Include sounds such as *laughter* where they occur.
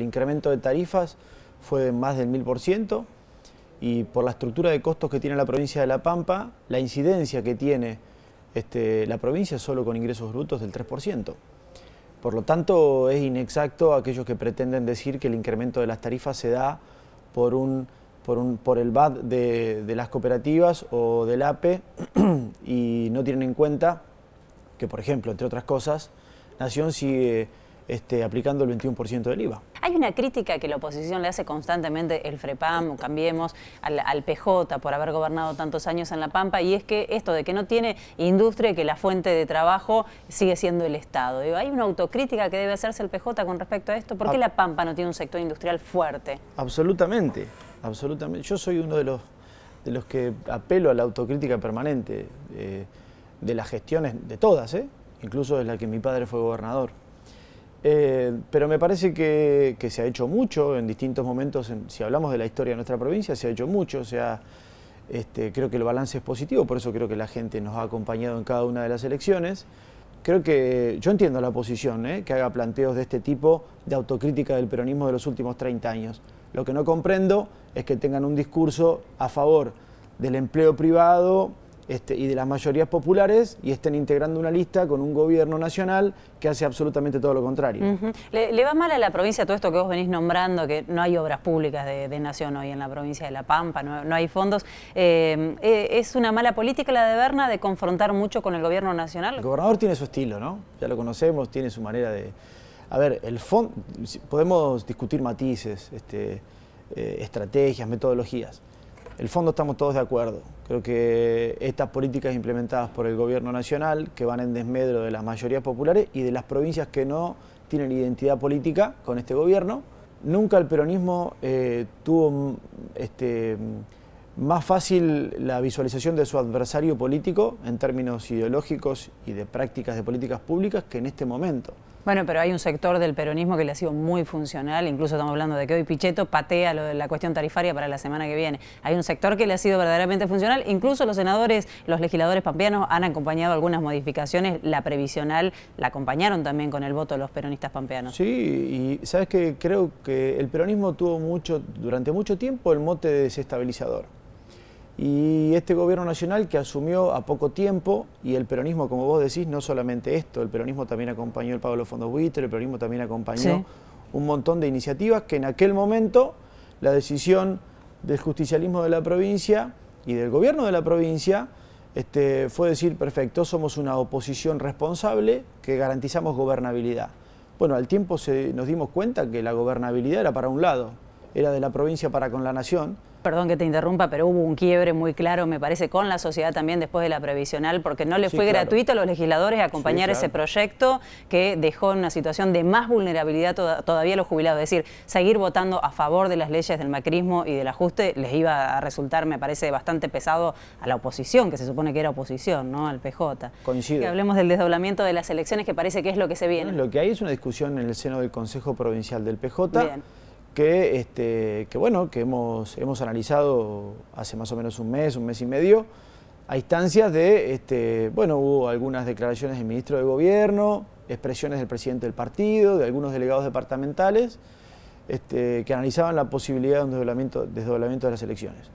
El incremento de tarifas fue más del 1000% y por la estructura de costos que tiene la provincia de La Pampa, la incidencia que tiene este, la provincia solo con ingresos brutos del 3%. Por lo tanto, es inexacto aquellos que pretenden decir que el incremento de las tarifas se da por, un, por, un, por el VAT de, de las cooperativas o del APE *clears throat* y no tienen en cuenta que, por ejemplo, entre otras cosas, Nación sigue este, aplicando el 21% del IVA. Hay una crítica que la oposición le hace constantemente, el FREPAM, cambiemos, al, PJ por haber gobernado tantos años en La Pampa, y es que esto de que no tiene industria y que la fuente de trabajo sigue siendo el Estado. hay una autocrítica que debe hacerse el PJ con respecto a esto. ¿Por qué La Pampa no tiene un sector industrial fuerte? Absolutamente, absolutamente. Yo soy uno de los, de los que apelo a la autocrítica permanente. Eh, de las gestiones, de todas, ¿eh? incluso de la que mi padre fue gobernador. Eh, pero me parece que, se ha hecho mucho en distintos momentos, si hablamos de la historia de nuestra provincia, se ha hecho mucho, o sea, este, creo que el balance es positivo, por eso creo que la gente nos ha acompañado en cada una de las elecciones. Creo que yo entiendo la posición, eh, que haga planteos de este tipo de autocrítica del peronismo de los últimos 30 años. Lo que no comprendo es que tengan un discurso a favor del empleo privado, este, y de las mayorías populares y estén integrando una lista con un gobierno nacional que hace absolutamente todo lo contrario. ¿Le, va mal a la provincia todo esto que vos venís nombrando, que no hay obras públicas de, Nación hoy en la provincia de La Pampa, no, hay fondos? Eh, eh, ¿Es una mala política la de Berna de confrontar mucho con el gobierno nacional? El gobernador tiene su estilo, ¿no? Ya lo conocemos, tiene su manera de... A ver, el fondo, podemos discutir matices, este, eh, estrategias, metodologías el fondo estamos todos de acuerdo. Creo que estas políticas implementadas por el gobierno nacional, que van en desmedro de las mayorías populares y de las provincias que no tienen identidad política con este gobierno, nunca el peronismo eh, tuvo mm, este, mm, más fácil la visualización de su adversario político en términos ideológicos y de prácticas de políticas públicas que en este momento. Bueno, pero hay un sector del peronismo que le ha sido muy funcional, incluso estamos hablando de que hoy Pichetto patea la cuestión tarifaria para la semana que viene. Hay un sector que le ha sido verdaderamente funcional, incluso los senadores, los legisladores pampeanos han acompañado algunas modificaciones, la previsional la acompañaron también con el voto de los peronistas pampeanos. Sí, y sabes que creo que el peronismo tuvo mucho, durante mucho tiempo el mote desestabilizador y este gobierno nacional que asumió a poco tiempo, y el peronismo, como vos decís, no solamente esto, el peronismo también acompañó el Pablo de los fondos buitre, el peronismo también acompañó un montón de iniciativas que en aquel momento la decisión del justicialismo de la provincia y del gobierno de la provincia este, fue decir, perfecto, somos una oposición responsable que garantizamos gobernabilidad. Bueno, al tiempo se, nos dimos cuenta que la gobernabilidad era para un lado, era de la provincia para con la nación, perdón que te interrumpa, pero hubo un quiebre muy claro, me parece, con la sociedad también después de la previsional, porque no le fue gratuito a los legisladores acompañar ese proyecto que dejó en una situación de más vulnerabilidad todavía a los jubilados. Es decir, seguir votando a favor de las leyes del macrismo y del ajuste les iba a resultar, me parece, bastante pesado a la oposición, que se supone que era oposición, ¿no? Al PJ. Coincido. Que hablemos del desdoblamiento de las elecciones, que parece que es lo que se viene. lo que hay es una discusión en el seno del Consejo Provincial del PJ. Bien que, este, que, bueno, que hemos, analizado hace más o menos un mes, un mes y medio, a instancias de, este, bueno, hubo algunas declaraciones del ministro de Gobierno, expresiones del presidente del partido, de algunos delegados departamentales, este, que analizaban la posibilidad de un desdoblamiento de las elecciones.